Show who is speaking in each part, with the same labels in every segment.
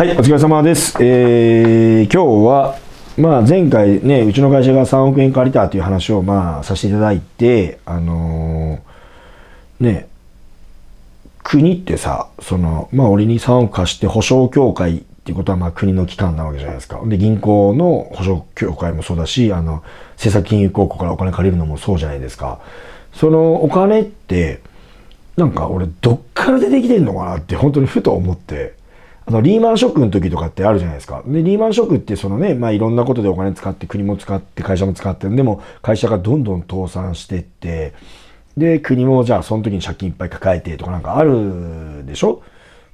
Speaker 1: はいお疲れ様です、えー、今日は、まあ、前回ねうちの会社が3億円借りたという話を、まあ、させていただいてあのー、ね国ってさその、まあ、俺に3億貸して保証協会っていうことは、まあ、国の機関なわけじゃないですかで銀行の保証協会もそうだしあの政策金融公庫からお金借りるのもそうじゃないですかそのお金ってなんか俺どっから出てきてんのかなって本当にふと思って。あの、リーマンショックの時とかってあるじゃないですか。で、リーマンショックってそのね、まあいろんなことでお金使って、国も使って、会社も使って、でも会社がどんどん倒産してって、で、国もじゃあその時に借金いっぱい抱えてとかなんかあるでしょ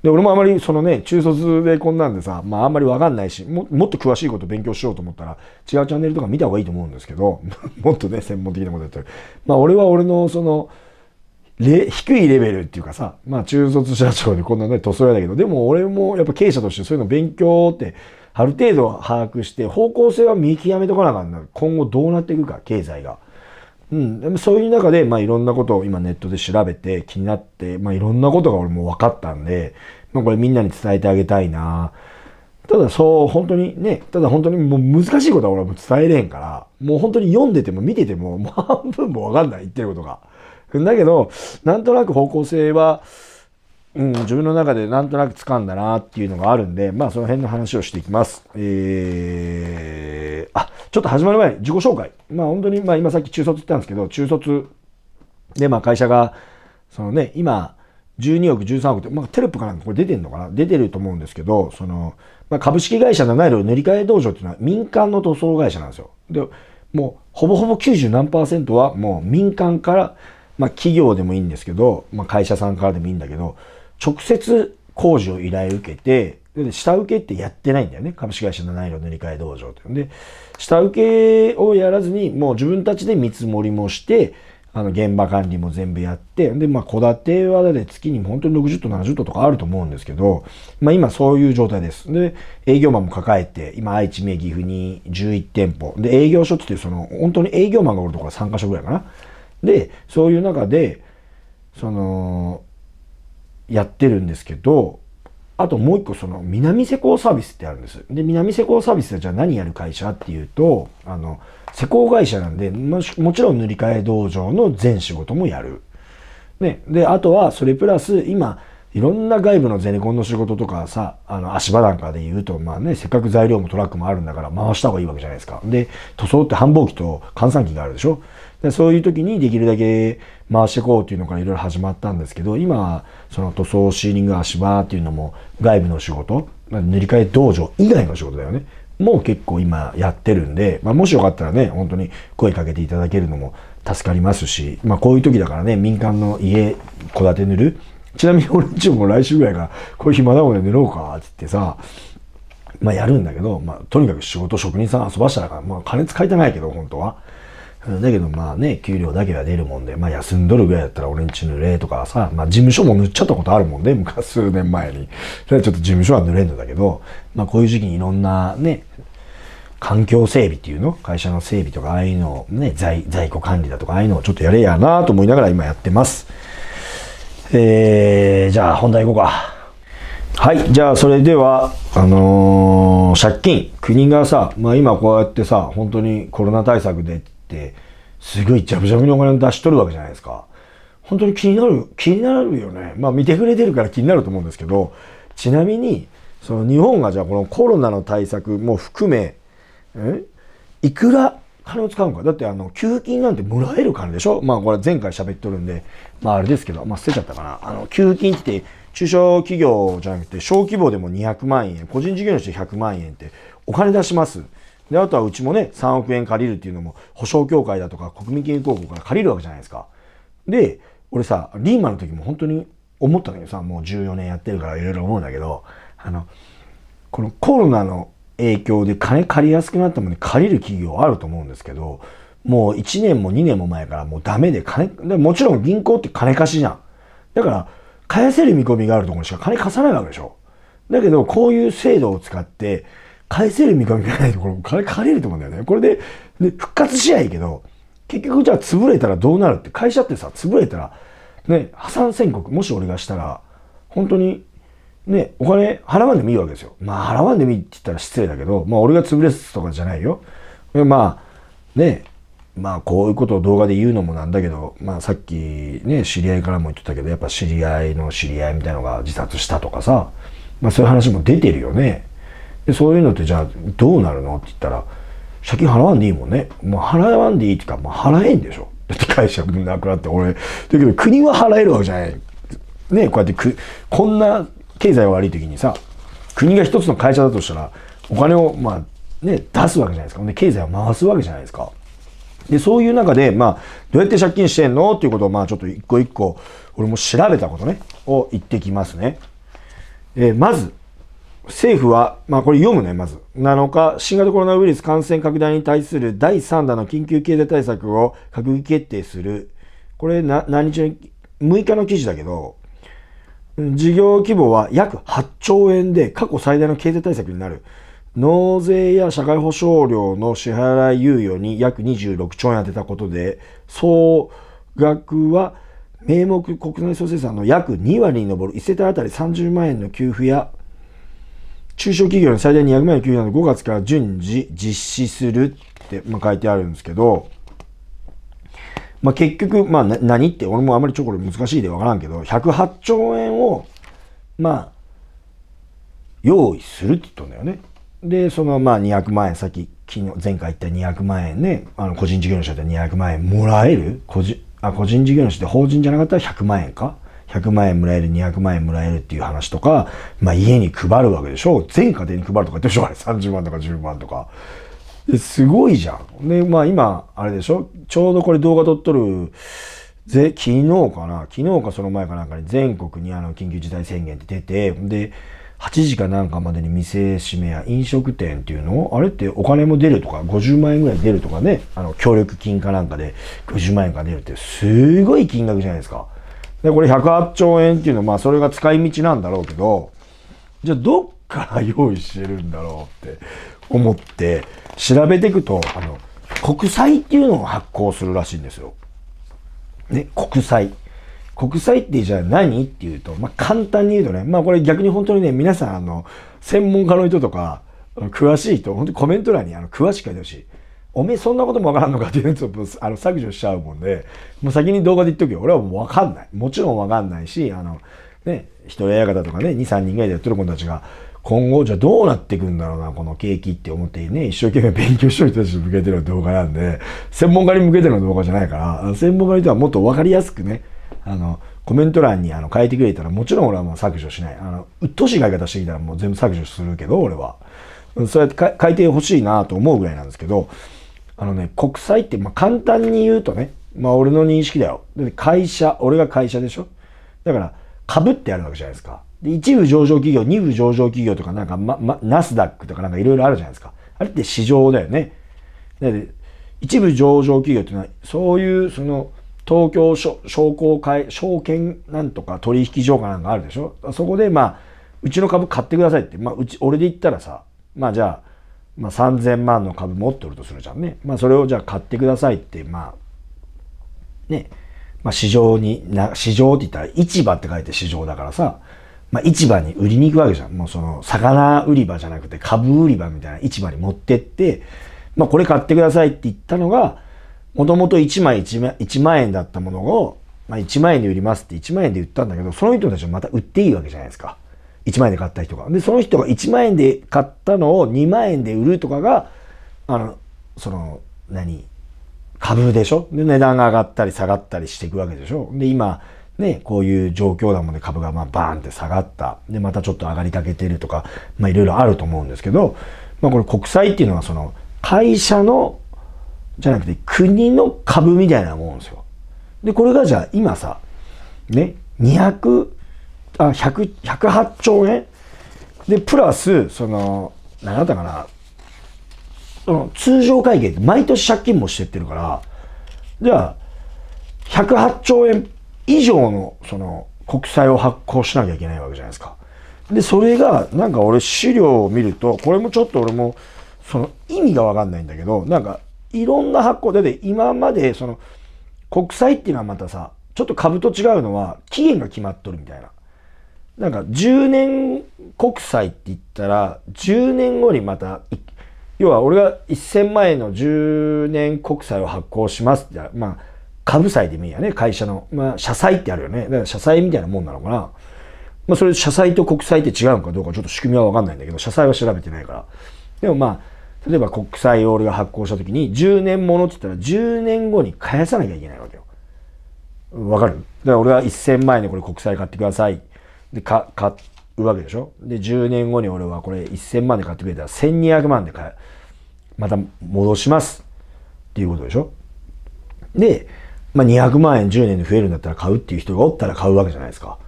Speaker 1: で、俺もあまりそのね、中卒でこんなんでさ、まああんまりわかんないしも、もっと詳しいこと勉強しようと思ったら、違うチャンネルとか見た方がいいと思うんですけど、もっとね、専門的なことやってる。まあ俺は俺のその、低いレベルっていうかさ、まあ中卒社長でこんなの塗装やだけど、でも俺もやっぱ経営者としてそういうの勉強って、ある程度把握して、方向性は見極めとかなあかんな。今後どうなっていくか、経済が。うん。でもそういう中で、まあいろんなことを今ネットで調べて気になって、まあいろんなことが俺も分かったんで、まあこれみんなに伝えてあげたいな。ただそう、本当にね、ただ本当にもう難しいことは俺はもう伝えれへんから、もう本当に読んでても見てても、もう半分も分かんない、言ってることが。だけど、なんとなく方向性は、うん、自分の中でなんとなく掴んだなっていうのがあるんで、まあその辺の話をしていきます。えー、あ、ちょっと始まる前に自己紹介。まあ本当に、まあ今さっき中卒って言ったんですけど、中卒でまあ会社が、そのね、今、12億、13億って、まあ、テロップかなんかこれ出てんのかな出てると思うんですけど、その、まあ、株式会社七色塗り替え道場っていうのは民間の塗装会社なんですよ。で、もうほぼほぼ90何パーセントはもう民間からまあ、企業でもいいんですけど、まあ、会社さんからでもいいんだけど、直接工事を依頼受けて、下請けってやってないんだよね。株式会社内色塗り替え道場ってんで、下請けをやらずに、もう自分たちで見積もりもして、あの、現場管理も全部やって、で、まあ、戸建てはだって月に本当に60と70とかあると思うんですけど、まあ、今そういう状態です。で、営業マンも抱えて、今、愛知、名岐阜に11店舗。で、営業所っていう、その、本当に営業マンがおるところは3カ所ぐらいかな。でそういう中でそのやってるんですけどあともう一個その南施工サービスってあるんです。で、南施工サービスはじゃあ何やる会社っていうと、あの、施工会社なんで、ももちろん塗り替え道場の全仕事もやる。ね。で、あとはそれプラス今、いろんな外部のゼネコンの仕事とかさ、あの、足場なんかで言うと、まあね、せっかく材料もトラックもあるんだから回した方がいいわけじゃないですか。で、塗装って繁忙期と閑散期があるでしょでそういう時にできるだけ回していこうっていうのからいろいろ始まったんですけど、今、その塗装、シーリング、足場っていうのも外部の仕事、塗り替え道場以外の仕事だよね。もう結構今やってるんで、まあ、もしよかったらね、本当に声かけていただけるのも助かりますし、まあ、こういう時だからね、民間の家、戸建て塗る。ちなみに俺んちも来週ぐらいから、こういう暇だもんね、塗ろうか、っつってさ、まあ、やるんだけど、まあ、とにかく仕事、職人さん遊ばしたら、まあ、金使いたないけど、本当は。だけどまあね、給料だけは出るもんで、まあ休んどるぐらいだったら俺んち濡れとかさ、まあ事務所も塗っちゃったことあるもんで、ね、昔数年前に。それはちょっと事務所は濡れんのだけど、まあこういう時期にいろんなね、環境整備っていうの会社の整備とかああいうのをね、在在庫管理だとかああいうのをちょっとやれやなと思いながら今やってます。えー、じゃあ本題いこうか。はい、じゃあそれでは、あのー、借金、国がさ、まあ今こうやってさ、本当にコロナ対策でってすごいジャブジャブにお金を出しとるわけじゃないですか本当に気になる気になるよねまあ見てくれてるから気になると思うんですけどちなみにその日本がじゃあこのコロナの対策も含めいくら金を使うのかだってあの給付金なんてもらえる金でしょまあこれ前回喋っとるんでまああれですけどまあ捨てちゃったかなあの給付金って中小企業じゃなくて小規模でも200万円個人事業主で100万円ってお金出しますで、あとはうちもね、3億円借りるっていうのも、保証協会だとか国民金融公庫から借りるわけじゃないですか。で、俺さ、リーマンの時も本当に思ったんだけどさ、もう14年やってるからいろいろ思うんだけど、あの、このコロナの影響で金借りやすくなったものに借りる企業あると思うんですけど、もう1年も2年も前からもうダメで金、でもちろん銀行って金貸しじゃん。だから、返せる見込みがあるところにしか金貸さないわけでしょ。だけど、こういう制度を使って、返せる見込みがないところも借りると思うんだよね。これで、で復活しやいけど、結局じゃあ潰れたらどうなるって、会社ってさ、潰れたら、ね、破産宣告、もし俺がしたら、本当に、ね、お金払わんでもいいわけですよ。まあ払わんでもいいって言ったら失礼だけど、まあ俺が潰れすとかじゃないよ。まあ、ね、まあこういうことを動画で言うのもなんだけど、まあさっきね、知り合いからも言ってたけど、やっぱ知り合いの知り合いみたいのが自殺したとかさ、まあそういう話も出てるよね。でそういうのってじゃあどうなるのって言ったら借金払わんでいいもんね。もう払わんでいいってか、まあ、払えんでしょ。だって会社なくなって俺。だけど国は払えるわけじゃない。ねこうやってく、こんな経済悪い時にさ、国が一つの会社だとしたら、お金を、まあ、ね、出すわけじゃないですか。で、経済を回すわけじゃないですか。で、そういう中で、まあ、どうやって借金してんのっていうことを、まあ、ちょっと一個一個、俺も調べたことね、を言ってきますね。えー、まず、政府は、まあ、これ読むね、まず。7日、新型コロナウイルス感染拡大に対する第3弾の緊急経済対策を閣議決定する。これな、何日に、6日の記事だけど、事業規模は約8兆円で過去最大の経済対策になる。納税や社会保障料の支払い猶予に約26兆円当てたことで、総額は名目国内総生産の約2割に上る1世帯当たり30万円の給付や中小企業に最大200万円給与など5月から順次実施するって、まあ、書いてあるんですけど、まあ、結局、まあ、何って俺もあまりちょこれ難しいで分からんけど108兆円をまあ用意するって言ったんだよね。でそのまあ200万円き昨日前回言った200万円ねあの個人事業主で200万円もらえる個人あ個人事業主で法人じゃなかったら100万円か100万円もらえる、200万円もらえるっていう話とか、まあ家に配るわけでしょ全家庭に配るとか言ってるでしょあれ ?30 万とか10万とか。すごいじゃん。で、まあ今、あれでしょちょうどこれ動画撮っとる、ぜ、昨日かな昨日かその前かなんかに全国にあの緊急事態宣言って出て、で、8時かなんかまでに店閉めや飲食店っていうのを、あれってお金も出るとか、50万円ぐらい出るとかね、あの、協力金かなんかで50万円が出るって、すごい金額じゃないですか。で、これ108兆円っていうのは、まあ、それが使い道なんだろうけど、じゃあ、どっから用意してるんだろうって思って、調べていくと、あの、国債っていうのを発行するらしいんですよ。ね、国債。国債ってじゃあ何っていうと、まあ、簡単に言うとね、まあこれ逆に本当にね、皆さんあの、専門家の人とか、詳しい人、本当にコメント欄にあの詳しく書いてほしい。おめえそんなこともわからんのかっていうやつをあの削除しちゃうもんで、もう先に動画で言っとくよ。俺はもうわかんない。もちろんわかんないし、あの、ね、一人親方とかね、2、3人ぐらいでやってる子たちが、今後じゃあどうなっていくんだろうな、この景気って思ってね、一生懸命勉強しとる人たちに向けての動画なんで、専門家に向けての動画じゃないから、専門家にとはもっとわかりやすくね、あの、コメント欄にあの書いてくれたら、もちろん俺はもう削除しない。あの、うっとうしい書き方してきたらもう全部削除するけど、俺は。そうやって書いてほしいなと思うぐらいなんですけど、あのね、国債って、まあ、簡単に言うとね、まあ俺の認識だよ。で会社、俺が会社でしょだから、株ってあるわけじゃないですか。で、一部上場企業、二部上場企業とか、なんか、ま、ま、ナスダックとかなんかいろいろあるじゃないですか。あれって市場だよね。で、一部上場企業っていうのは、そういう、その、東京商工会、証券なんとか取引所かなんかあるでしょそこで、まあ、うちの株買ってくださいって、まあ、うち、俺で言ったらさ、まあじゃあ、まあ、3000万の株持ってるとするじゃんね。まあ、それをじゃあ買ってくださいって、まあ、ね、まあ、市場にな、市場って言ったら市場って書いて市場だからさ、まあ、市場に売りに行くわけじゃん。もうその、魚売り場じゃなくて株売り場みたいな市場に持ってって、まあ、これ買ってくださいって言ったのが、もともと1枚 1, 万万円だったものを、まあ、1万円で売りますって1万円で売ったんだけど、その人たちもまた売っていいわけじゃないですか。1万円で買った人が。で、その人が1万円で買ったのを2万円で売るとかが、あの、その、何株でしょで、値段が上がったり下がったりしていくわけでしょで、今、ね、こういう状況だもんで株がまあバーンって下がった。で、またちょっと上がりかけてるとか、まあいろいろあると思うんですけど、まあこれ国債っていうのはその会社の、じゃなくて国の株みたいなもんですよ。で、これがじゃあ今さ、ね、200あ100 108兆円でプラスその何だったかなその通常会計って毎年借金もしてってるからじゃあ108兆円以上のその国債を発行しなきゃいけないわけじゃないですか。でそれがなんか俺資料を見るとこれもちょっと俺もその意味がわかんないんだけどなんかいろんな発行だって今までその国債っていうのはまたさちょっと株と違うのは期限が決まっとるみたいな。なんか10年国債って言ったら、10年後にまた、要は俺が1000万円の10年国債を発行しますって、まあ、株債でもいいやね、会社の。まあ、社債ってあるよね。だから社債みたいなもんなのかな。まあ、それ、社債と国債って違うのかどうかちょっと仕組みはわかんないんだけど、社債は調べてないから。でもまあ、例えば国債を俺が発行した時に、10年ものって言ったら10年後に返さなきゃいけないわけよ。わかるだから俺は1000万円でこれ国債買ってください。で、か、買うわけでしょで、10年後に俺はこれ1000万で買ってくれたら1200万で買え、また戻しますっていうことでしょで、まあ、200万円10年で増えるんだったら買うっていう人がおったら買うわけじゃないですか。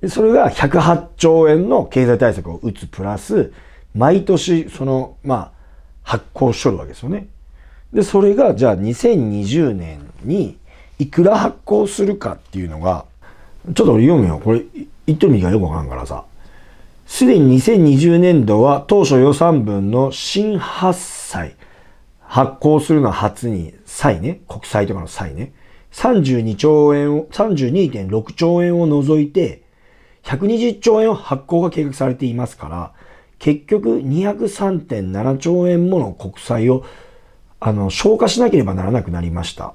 Speaker 1: で、それが108兆円の経済対策を打つプラス、毎年その、まあ、発行しとるわけですよね。で、それがじゃあ2020年にいくら発行するかっていうのが、ちょっと俺読むよ。これ、言っても意味がよくわからんからさ。すでに2020年度は当初予算分の新発債、発行するのは初に、債ね、国債とかの債ね、32兆円を、32.6兆円を除いて、120兆円を発行が計画されていますから、結局203.7兆円もの国債を、あの、消化しなければならなくなりました。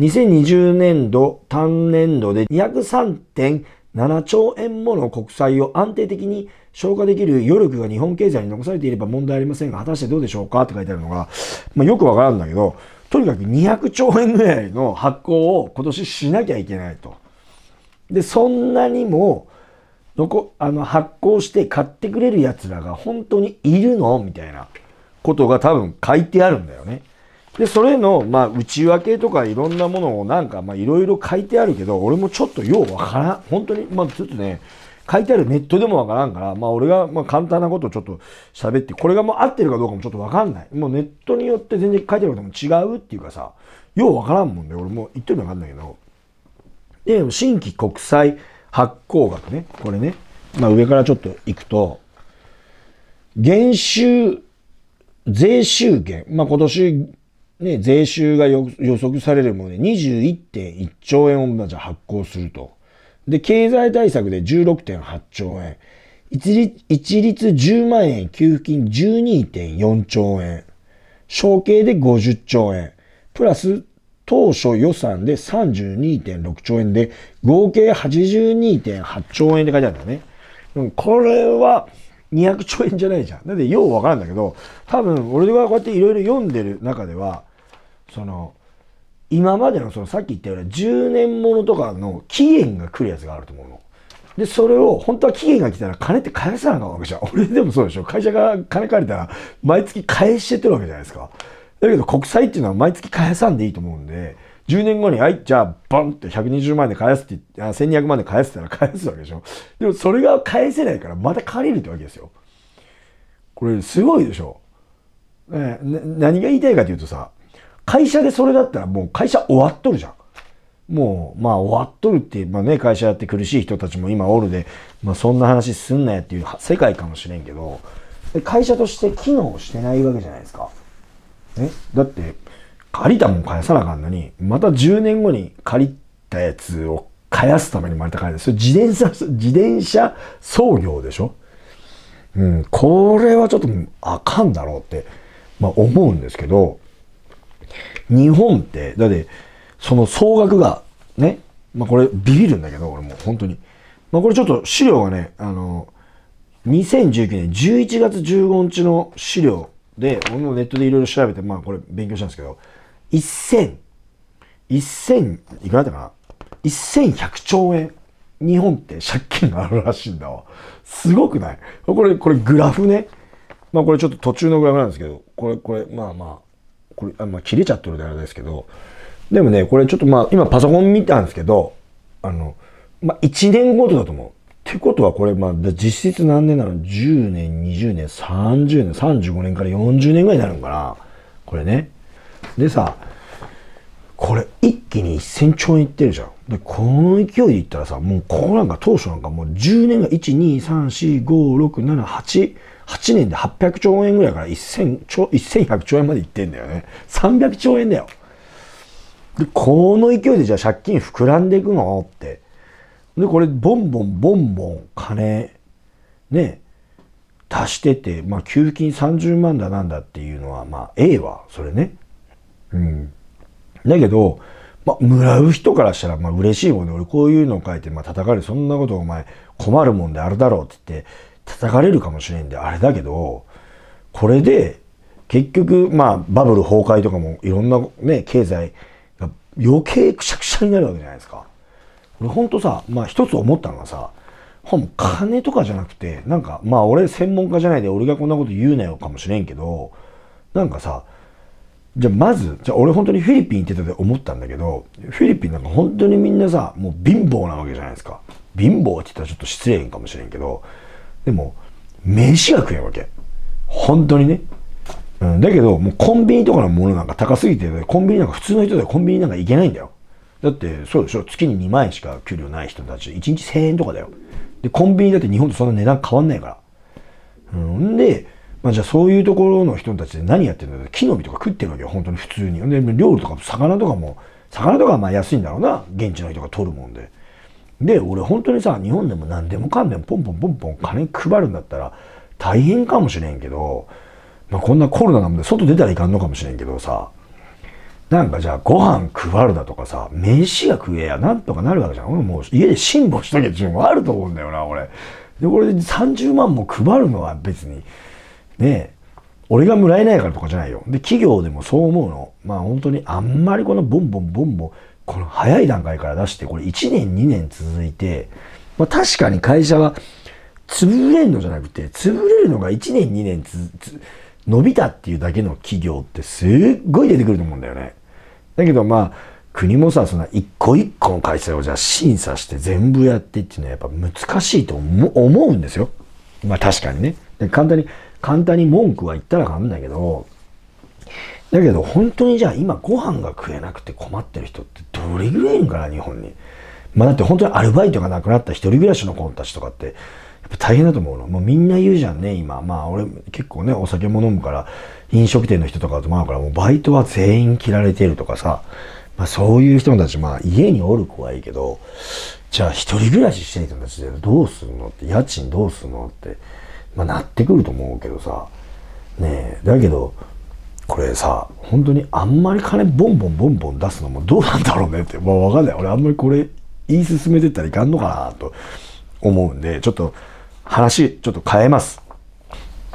Speaker 1: 2020年度、単年度で203.7 7兆円もの国債を安定的に消化できる余力が日本経済に残されていれば問題ありませんが、果たしてどうでしょうかって書いてあるのが、まあ、よくわからんだけど、とにかく200兆円ぐらいの発行を今年しなきゃいけないと。で、そんなにも、どこ、あの、発行して買ってくれる奴らが本当にいるのみたいなことが多分書いてあるんだよね。で、それの、まあ、内訳とかいろんなものをなんか、まあ、いろいろ書いてあるけど、俺もちょっとようわからん。本当に、まあ、ちょっとね、書いてあるネットでもわからんから、まあ、俺が、まあ、簡単なことをちょっと喋って、これがもう合ってるかどうかもちょっとわかんない。もうネットによって全然書いてあることも違うっていうかさ、ようわからんもんで、俺も言ってるのわかんないけど。で、新規国債発行額ね、これね。まあ、上からちょっと行くと、減収、税収減。まあ、今年ね、税収が予測されるもので21.1兆円をじ発行すると。で、経済対策で16.8兆円。一律一律10万円給付金12.4兆円。承継で50兆円。プラス当初予算で32.6兆円で、合計82.8兆円って書いてあるんだよね。これは200兆円じゃないじゃん。だってようわからんだけど、多分俺がこうやっていろいろ読んでる中では、その今までのそのさっき言ったような10年ものとかの期限が来るやつがあると思うの。で、それを、本当は期限が来たら金って返さなかったわけじゃん。俺でもそうでしょ。会社が金借りたら、毎月返してってるわけじゃないですか。だけど国債っていうのは毎月返さんでいいと思うんで、10年後に、はい、じゃあ、バンって120万円で返すってあ、1200万で返すって言ったら返すわけでしょ。でもそれが返せないから、また借りるってわけですよ。これ、すごいでしょ。ね、何が言いたいかというとさ、会社でそれだったらもう会社終わっとるじゃん。もう、まあ終わっとるって、まあね、会社やって苦しい人たちも今おるで、まあそんな話すんなやっていう世界かもしれんけど、会社として機能してないわけじゃないですか。えだって、借りたもん返さなあかんのに、また10年後に借りたやつを返すために生まれた金です。自転車、自転車操業でしょうん、これはちょっとあかんだろうって、まあ思うんですけど、日本って、だって、その総額が、ね、まあこれビビるんだけど、俺もう本当に。まあこれちょっと資料がね、あの、2019年11月15日の資料で、俺もネットでいろいろ調べて、まあこれ勉強したんですけど、1000、1000、いくらだったかな ?1100 兆円。日本って借金があるらしいんだわ。すごくないこれ、これグラフね。まあこれちょっと途中のグラフなんですけど、これ、これ、まあまあ、これ、あまあ、切れちゃってるであれですけど、でもね、これちょっとまあ、今パソコン見たんですけど、あの、まあ、1年ごとだと思う。ってことはこれ、まあ、実質何年なの ?10 年、20年、30年、35年から40年ぐらいになるんかなこれね。でさ、これ一気に1000兆円いってるじゃん。で、この勢いでいったらさ、もうここなんか当初なんかもう10年が1、2、3、4、5、6、7、8、8年で800兆円ぐらいから1000兆1 0 0兆円までいってんだよね。300兆円だよ。で、この勢いでじゃあ借金膨らんでいくのって。で、これ、ボンボン、ボンボン、金、ね、足してて、まあ、給付金30万だなんだっていうのは、まあ、A は、それね。うん。だけど、まあ、もらう人からしたら、まあ、嬉しいもんね。俺、こういうのを書いて、まあ、叩かれる。そんなこと、お前、困るもんであるだろうって言って、叩かれるかもしれんであれだけど、これで結局、まあバブル崩壊とかもいろんなね、経済が余計くしゃくしゃになるわけじゃないですか。俺ほんとさ、まあ一つ思ったのはさ、ほん金とかじゃなくて、なんか、まあ俺専門家じゃないで俺がこんなこと言うなよかもしれんけど、なんかさ、じゃあまず、じゃあ俺本当にフィリピン行ってたで思ったんだけど、フィリピンなんか本当にみんなさ、もう貧乏なわけじゃないですか。貧乏って言ったらちょっと失礼かもしれんけど、でも、飯が食えんわけ。本当にね。うん、だけど、もうコンビニとかのものなんか高すぎて、コンビニなんか普通の人でコンビニなんか行けないんだよ。だって、そうでしょ月に2万円しか給料ない人たち、1日1000円とかだよ。で、コンビニだって日本とそんな値段変わんないから。うん、で、まあ、じゃあそういうところの人たちで何やってるんだ木の実とか食ってるわけよ、本当に普通に。で、料理とか魚とかも、魚とかはまあ安いんだろうな、現地の人が取るもんで。で、俺本当にさ、日本でも何でもかんでもポンポンポンポン金配るんだったら大変かもしれんけど、まあ、こんなコロナなんで外出たらいかんのかもしれんけどさ、なんかじゃあご飯配るだとかさ、飯が食えやなんとかなるわけじゃん。俺もう家で辛抱しとけっていうのもあると思うんだよな、俺。で、これで30万も配るのは別に、ねえ、俺がもらえないからとかじゃないよ。で、企業でもそう思うの。まあ本当にあんまりこのボンボンボンボンこの早い段階から出して、これ1年2年続いて、まあ確かに会社は潰れるのじゃなくて、潰れるのが1年2年伸びたっていうだけの企業ってすっごい出てくると思うんだよね。だけどまあ、国もさ、そんな一個一個の会社をじゃあ審査して全部やってっていうのはやっぱ難しいと思うんですよ。まあ確かにね。簡単に、簡単に文句は言ったらわかんだけど、だけど本当にじゃあ今ご飯が食えなくて困ってる人ってどれぐらいいるんかな日本に。まあだって本当にアルバイトがなくなった一人暮らしの子たちとかってやっぱ大変だと思うの。もうみんな言うじゃんね今。まあ俺結構ねお酒も飲むから飲食店の人とかともあるからもうバイトは全員切られてるとかさ。まあそういう人たちまあ家におる子はいいけどじゃあ一人暮らししてる人たちでどうするのって家賃どうするのってまあなってくると思うけどさ。ねえ。だけどこれさ本当にあんまり金ボンボンボンボン出すのもどうなんだろうねってもう分かんない俺あんまりこれ言い進めてったらいかんのかなと思うんでちょっと話ちょっと変えます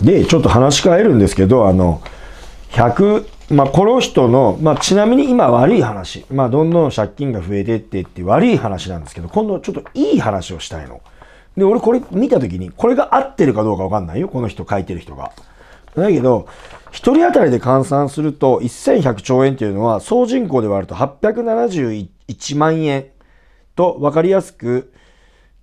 Speaker 1: でちょっと話変えるんですけどあの100まあ、この人の、まあ、ちなみに今悪い話、まあ、どんどん借金が増えてってって悪い話なんですけど、今度はちょっといい話をしたいの。で、俺これ見た時に、これが合ってるかどうかわかんないよ、この人書いてる人が。だけど、1人当たりで換算すると1100兆円というのは総人口で割ると871万円と分かりやすく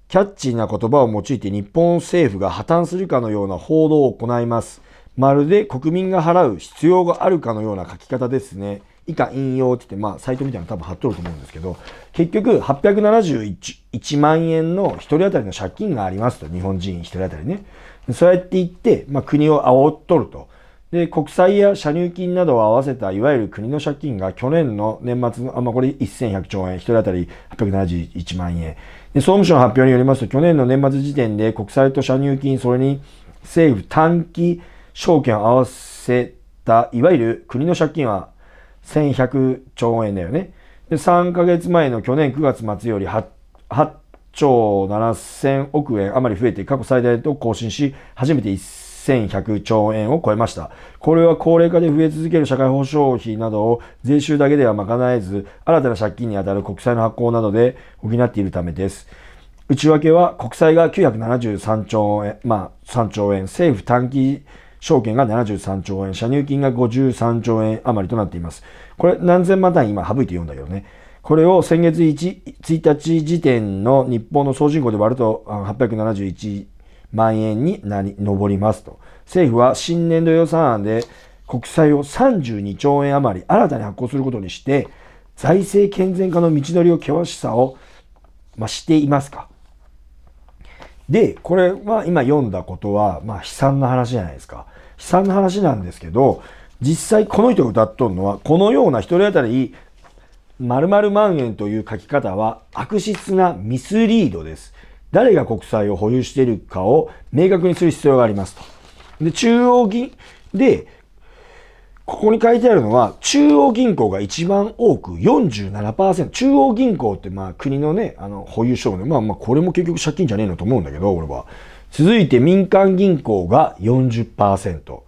Speaker 1: キャッチーな言葉を用いて日本政府が破綻するかのような報道を行います。まるで国民が払う必要があるかのような書き方ですね。以下引用って言って、まあ、サイトみたいなの多分貼っとると思うんですけど、結局、871万円の1人当たりの借金がありますと、日本人1人当たりね。そうやって言って、まあ、国を煽っとると。で、国債や社入金などを合わせた、いわゆる国の借金が去年の年末の、あまあ、これ1100兆円、1人当たり871万円。で、総務省の発表によりますと、去年の年末時点で国債と社入金、それに政府短期証券を合わせた、いわゆる国の借金は1100兆円だよね。で、3ヶ月前の去年9月末より8.8兆7000億円余り増えて過去最大と更新し、初めて1100兆円を超えました。これは高齢化で増え続ける社会保障費などを税収だけでは賄えず、新たな借金にあたる国債の発行などで補っているためです。内訳は国債が973兆円、まあ3兆円、政府短期証券が73兆円、社入金が53兆円余りとなっています。これ何千万単位今省いて読んだけどね。これを先月 1, 1日時点の日本の総人口で割ると871万円になり上りますと。政府は新年度予算案で国債を32兆円余り新たに発行することにして、財政健全化の道のりを険しさをまあ、していますか。で、これは今読んだことは、まあ、悲惨な話じゃないですか。悲惨な話なんですけど、実際この人が歌っとるのは、このような一人当たり〇〇万円という書き方は悪質なミスリードです。誰が国債を保有しているかを明確にする必要がありますと。で、中央銀、で、ここに書いてあるのは、中央銀行が一番多く47%。中央銀行って、まあ国のね、あの、保有証明。まあまあこれも結局借金じゃねえのと思うんだけど、俺は。続いて民間銀行が40%。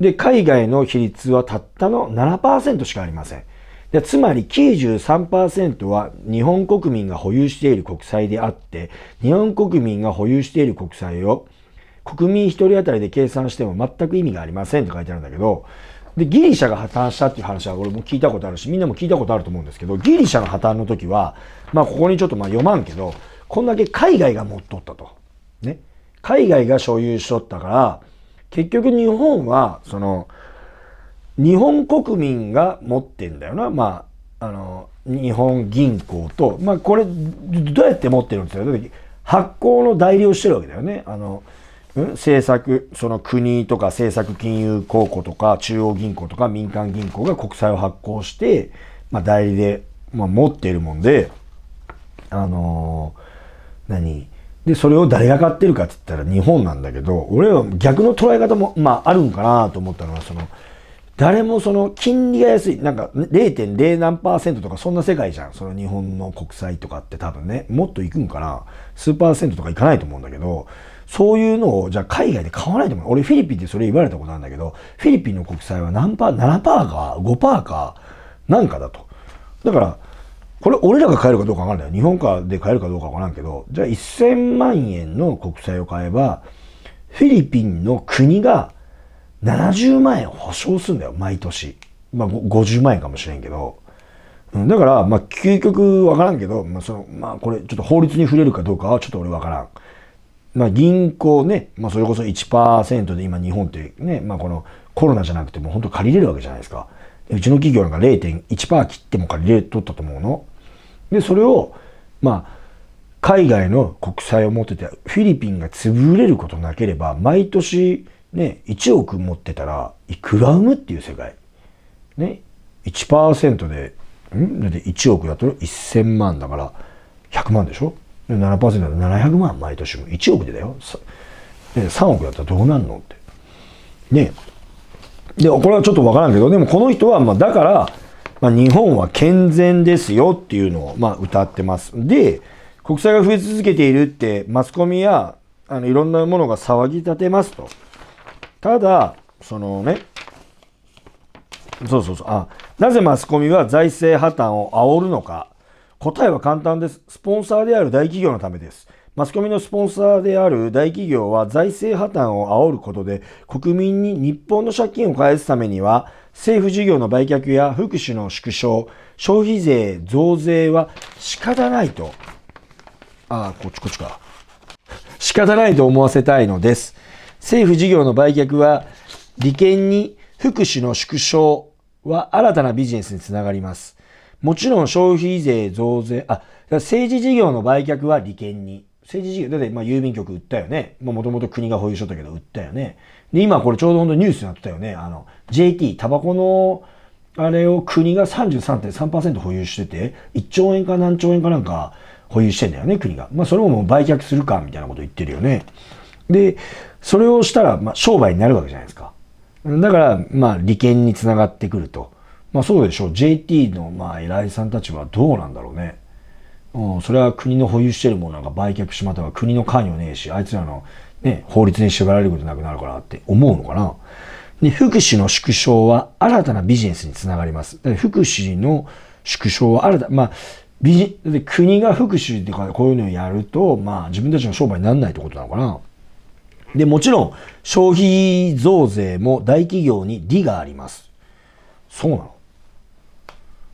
Speaker 1: で、海外の比率はたったの7%しかありません。でつまり93%は日本国民が保有している国債であって、日本国民が保有している国債を国民1人当たりで計算しても全く意味がありませんって書いてあるんだけど、で、ギリシャが破綻したっていう話は俺も聞いたことあるし、みんなも聞いたことあると思うんですけど、ギリシャの破綻の時は、まあここにちょっとまあ読まんけど、こんだけ海外が持っとったと。ね。海外が所有しとったから、結局日本は、その、日本国民が持ってんだよな。まあ、あの、日本銀行と、まあ、これ、どうやって持ってるんですか発行の代理をしてるわけだよね。あの、政策、その国とか政策金融公庫とか中央銀行とか民間銀行が国債を発行して、まあ、代理で、まあ、持っているもんで、あのー、何で、それを誰が買ってるかって言ったら日本なんだけど、俺は逆の捉え方も、まあ、あるんかなと思ったのは、その、誰もその金利が安い、なんか0.0何パーセントとかそんな世界じゃん。その日本の国債とかって多分ね、もっと行くんかな。数パーセントとか行かないと思うんだけど、そういうのをじゃあ海外で買わないと思う。俺フィリピンでそれ言われたことなんだけど、フィリピンの国債は何パー、7パーか5パーかなんかだと。だから、これ俺らが買えるかどうかわかんないよ。日本かで買えるかどうかわからんけど、じゃあ1000万円の国債を買えば、フィリピンの国が70万円保証すんだよ、毎年。まあ、50万円かもしれんけど。うん、だから、まあ、究極わからんけど、まあ、その、まあ、これ、ちょっと法律に触れるかどうかは、ちょっと俺わからん。まあ、銀行ね、まあ、それこそ1%で今日本ってね、まあ、このコロナじゃなくても本当借りれるわけじゃないですか。うちの企業なんか0.1%切っても借りれとったと思うの。で、それを、まあ、海外の国債を持ってて、フィリピンが潰れることなければ、毎年、ね、1億持ってたら、いくら産むっていう世界。ね、1%で、んだって1億だと1000万だから、100万でしょで ?7% だと700万毎年も。1億でだよ。3億だったらどうなんのって。ねで、これはちょっとわからんけど、でもこの人は、まあだから、まあ日本は健全ですよっていうのを、まあ歌ってます。で、国債が増え続けているって、マスコミや、あの、いろんなものが騒ぎ立てますと。ただ、そのね、そうそうそう、あ、なぜマスコミは財政破綻を煽るのか。答えは簡単です。スポンサーである大企業のためです。マスコミのスポンサーである大企業は財政破綻を煽ることで国民に日本の借金を返すためには政府事業の売却や福祉の縮小、消費税増税は仕方ないと。ああ、こっちこっちか。仕方ないと思わせたいのです。政府事業の売却は利権に福祉の縮小は新たなビジネスにつながります。もちろん消費税増税、あ、政治事業の売却は利権に。政治事業、だってまあ郵便局売ったよね。もともと国が保有しとったけど売ったよね。で、今これちょうど本当ニュースになってたよね。あの、JT、タバコの、あれを国が33.3%保有してて、1兆円か何兆円かなんか保有してんだよね、国が。まあそれももう売却するか、みたいなこと言ってるよね。で、それをしたら、まあ、商売になるわけじゃないですか。だから、まあ、利権につながってくると。まあ、そうでしょう。JT の、まあ、偉いさんたちはどうなんだろうね。うん、それは国の保有してるものなんか売却しまったら国の関与ねえし、あいつらの、ね、法律に縛られることなくなるからって思うのかな。で、福祉の縮小は新たなビジネスにつながります。福祉の縮小は新た、まあ、ビジ、国が福祉とかこういうのをやると、まあ、自分たちの商売にならないってことなのかな。で、もちろん消費増税も大企業に利があります。そうなの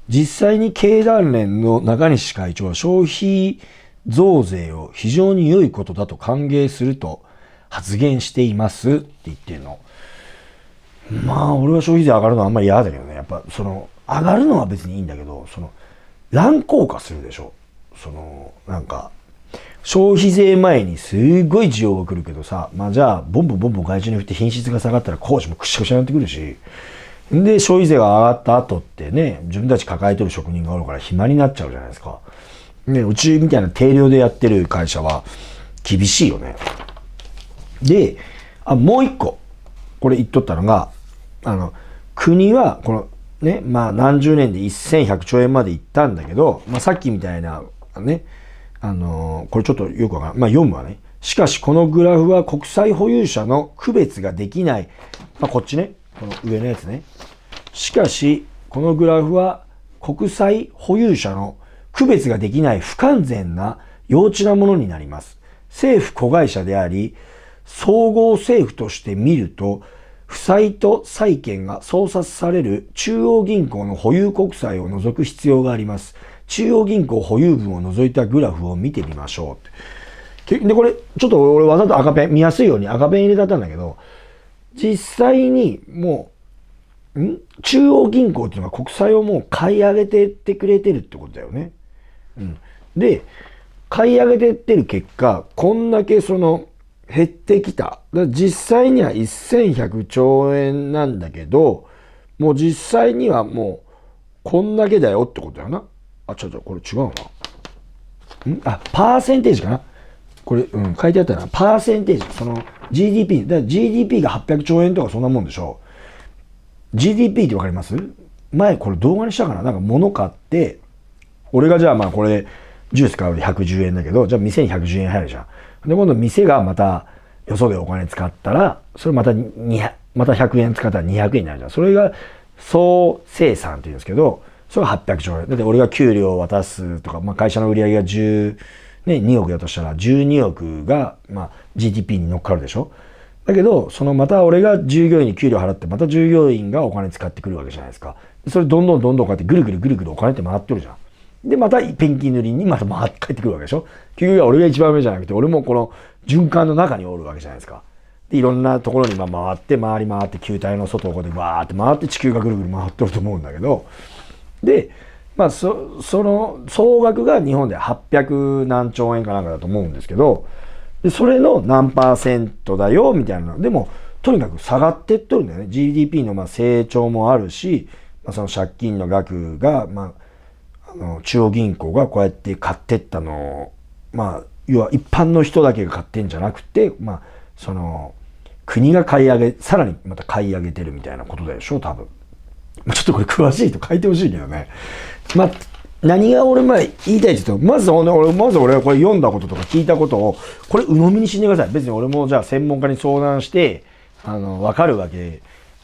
Speaker 1: 実際に経団連の中西会長は消費増税を非常に良いことだと歓迎すると発言していますって言ってるの。まあ、俺は消費税上がるのはあんまり嫌だけどね。やっぱ、その、上がるのは別にいいんだけど、その、乱高化するでしょ。その、なんか、消費税前にすごい需要が来るけどさ、まあじゃあ、ボンボンボンボン外注に振って品質が下がったら工事もくしゃくしゃになってくるし、で、消費税が上がった後ってね、自分たち抱えてる職人がおるから暇になっちゃうじゃないですか。ね、うちみたいな定量でやってる会社は厳しいよね。で、あ、もう一個、これ言っとったのが、あの、国は、このね、まあ何十年で1100兆円まで行ったんだけど、まあさっきみたいな、ね、あの、これちょっとよくわからない。まあ、読むわね。しかし、このグラフは国際保有者の区別ができない。まあ、こっちね。この上のやつね。しかし、このグラフは国際保有者の区別ができない不完全な幼稚なものになります。政府子会社であり、総合政府として見ると、負債と債権が創殺される中央銀行の保有国債を除く必要があります。中央銀行保有分を除いたグラフを見てみましょう。で、これ、ちょっと俺わざと赤ペン、見やすいように赤ペン入れたったんだけど、実際にもう、ん中央銀行っていうのは国債をもう買い上げてってくれてるってことだよね。うん。で、買い上げてってる結果、こんだけその、減ってきた。実際には1100兆円なんだけど、もう実際にはもうこんだけだよってことだよな。あ、ちょっとこれ違うな。んあ、パーセンテージかな。これ、うん、書いてあったな。パーセンテージ。その GDP。だ GDP が800兆円とかそんなもんでしょう。GDP ってわかります前これ動画にしたかななんか物買って、俺がじゃあまあこれ、ジュース買うで110円だけど、じゃあ店に110円入るじゃん。で、今度店がまた、よそでお金使ったら、それまた200、また100円使ったら200円になるじゃん。それが総生産って言うんですけど、それが800兆円。だって俺が給料を渡すとか、まあ、会社の売り上げが10、ね、2億だとしたら、12億が、まあ、GDP に乗っかるでしょだけど、そのまた俺が従業員に給料払って、また従業員がお金使ってくるわけじゃないですか。それどんどんどんどんこうやってぐるぐるぐるぐるお金って回ってるじゃん。で、またペンキ塗りにまた回って帰ってくるわけでしょ給料は俺が一番上じゃなくて、俺もこの循環の中におるわけじゃないですか。で、いろんなところにまあ回って、回り回って、球体の外をこうやってわーって回って地球がぐるぐる回ってると思うんだけど、で、まあ、その総額が日本で800何兆円かなんかだと思うんですけど、でそれの何パーセントだよ、みたいな。でも、とにかく下がってっとるんだよね。GDP のまあ成長もあるし、まあ、その借金の額が、まあ、あの中央銀行がこうやって買ってったのを、まあ、要は一般の人だけが買ってんじゃなくて、まあ、その、国が買い上げ、さらにまた買い上げてるみたいなことでしょ、多分。ちょっとこれ詳しいと書いてほしいけどね。まあ、何が俺前言いたいって言うと、まず俺、まず俺はこれ読んだこととか聞いたことを、これ鵜呑みにしんでください。別に俺もじゃあ専門家に相談して、あの、わかるわけ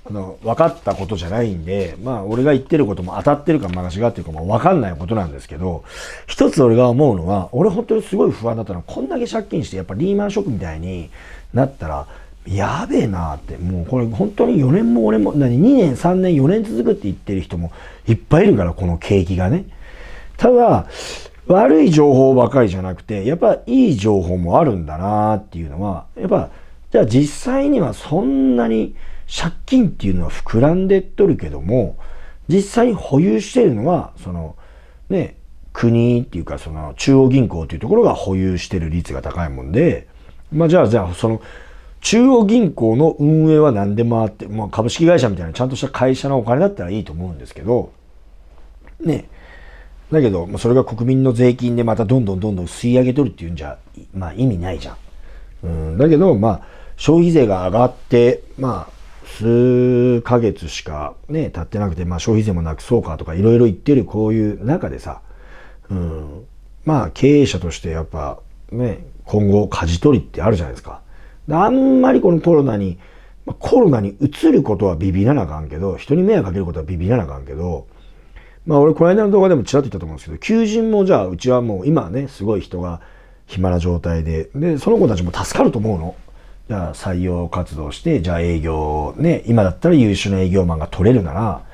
Speaker 1: あの、分かったことじゃないんで、まあ、俺が言ってることも当たってるか、間違ってるかもわかんないことなんですけど、一つ俺が思うのは、俺本当にすごい不安だったのは、こんだけ借金して、やっぱリーマンショックみたいになったら、やべえなってもうこれ本当に4年も俺も何2年3年4年続くって言ってる人もいっぱいいるからこの景気がねただ悪い情報ばかりじゃなくてやっぱいい情報もあるんだなっていうのはやっぱじゃあ実際にはそんなに借金っていうのは膨らんでっとるけども実際に保有してるのはそのね国っていうかその中央銀行っていうところが保有してる率が高いもんでまあじゃあじゃあその中央銀行の運営は何でもあって、まあ、株式会社みたいなちゃんとした会社のお金だったらいいと思うんですけど、ね。だけど、まあ、それが国民の税金でまたどんどんどんどん吸い上げとるっていうんじゃ、まあ意味ないじゃん。うん、だけど、まあ、消費税が上がって、まあ、数ヶ月しかね、経ってなくて、まあ消費税もなくそうかとかいろいろ言ってるこういう中でさ、うん、まあ経営者としてやっぱね、今後舵取りってあるじゃないですか。あんまりこのコロナに、まあ、コロナに移ることはビビらなあかんけど、人に迷惑かけることはビビらなあかんけど、まあ俺この間の動画でもちらっと言ったと思うんですけど、求人もじゃあうちはもう今ね、すごい人が暇な状態で、で、その子たちも助かると思うの。じゃあ採用活動して、じゃあ営業ね、今だったら優秀な営業マンが取れるなら、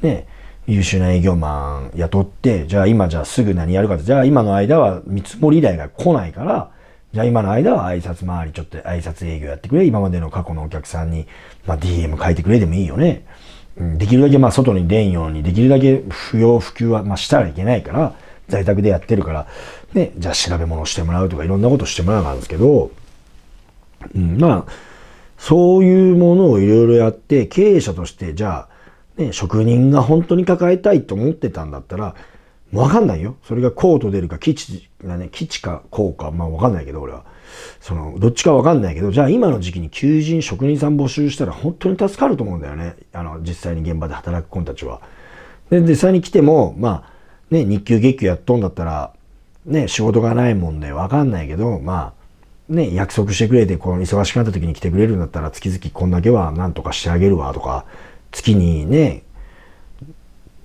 Speaker 1: ね、優秀な営業マン雇って、じゃあ今じゃあすぐ何やるかって、じゃあ今の間は見積もり依頼が来ないから、じゃあ今の間は挨拶回りちょっと挨拶営業やってくれ。今までの過去のお客さんに、まあ、DM 書いてくれでもいいよね。うん、できるだけまあ外に出んように、できるだけ不要不急はまあしたらいけないから、在宅でやってるから、ね、じゃあ調べ物してもらうとかいろんなことしてもらうなんですけど、うん、まあ、そういうものをいろいろやって、経営者として、じゃあ、ね、職人が本当に抱えたいと思ってたんだったら、わかんないよ。それがコーと出るか、基地がね、基地かこうか、まあわかんないけど、俺は。その、どっちかわかんないけど、じゃあ今の時期に求人、職人さん募集したら本当に助かると思うんだよね。あの、実際に現場で働く子たちは。で、実際に来ても、まあ、ね、日給月給やっとんだったら、ね、仕事がないもんでわかんないけど、まあ、ね、約束してくれて、この忙しくなった時に来てくれるんだったら、月々こんだけはなんとかしてあげるわとか、月にね、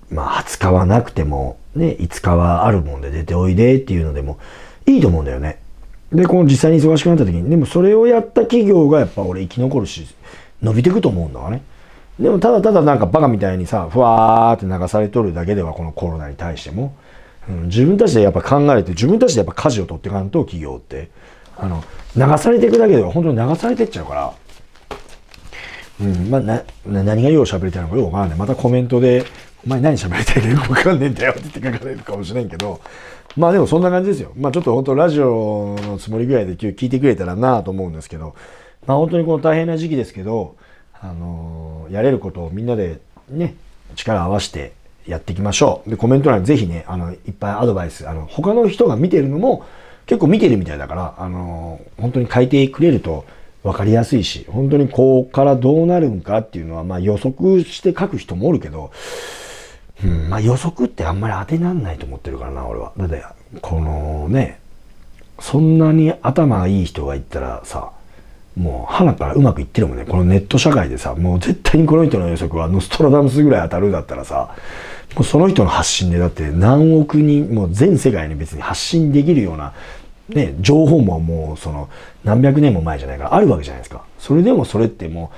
Speaker 1: まあ、20日はなくても、ね、いつかはあるもんで出ておいでっていうのでもいいと思うんだよね。で、この実際に忙しくなった時に、でもそれをやった企業がやっぱ俺生き残るし、伸びてくと思うんだわね。でもただただなんかバカみたいにさ、ふわーって流されとるだけではこのコロナに対しても、うん、自分たちでやっぱ考えて、自分たちでやっぱ舵を取っていかんと企業って、あの、流されていくだけでは本当に流されてっちゃうから、うん、まあ、な、何がよう喋りたいのかよくわかんない。またコメントで前何喋りたいかよくわかんねえんだよって言って書かれるかもしれんけど、まあでもそんな感じですよ。まあちょっと本当ラジオのつもりぐらいで今日聞いてくれたらなと思うんですけど、まあ本当にこの大変な時期ですけど、あのー、やれることをみんなでね、力を合わせてやっていきましょう。で、コメント欄ぜひね、あの、いっぱいアドバイス、あの、他の人が見てるのも結構見てるみたいだから、あのー、本当に書いてくれると、分かりやすいし、本当にここからどうなるんかっていうのは、まあ予測して書く人もおるけど、うん、まあ予測ってあんまり当てなんないと思ってるからな俺はだってこのねそんなに頭がいい人がいったらさもう花からうまくいってるもんねこのネット社会でさもう絶対にこの人の予測はノストラダムスぐらい当たるだったらさその人の発信でだって何億人もう全世界に別に発信できるようなね情報ももうその何百年も前じゃないからあるわけじゃないですかそれでもそれってもう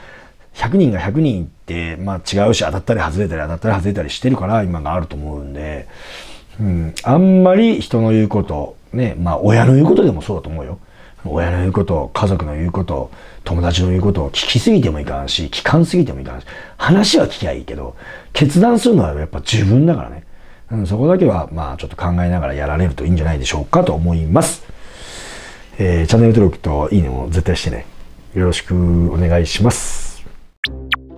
Speaker 1: 100人が100人って、まあ違うし、当たったり外れたり当たったり外れたりしてるから今があると思うんで、うん、あんまり人の言うこと、ね、まあ親の言うことでもそうだと思うよ。親の言うこと、家族の言うこと、友達の言うことを聞きすぎてもいかんし、聞かんすぎてもいかんし、話は聞きゃいいけど、決断するのはやっぱ自分だからね。うん、そこだけは、まあちょっと考えながらやられるといいんじゃないでしょうかと思います。えー、チャンネル登録といいねも絶対してね。よろしくお願いします。you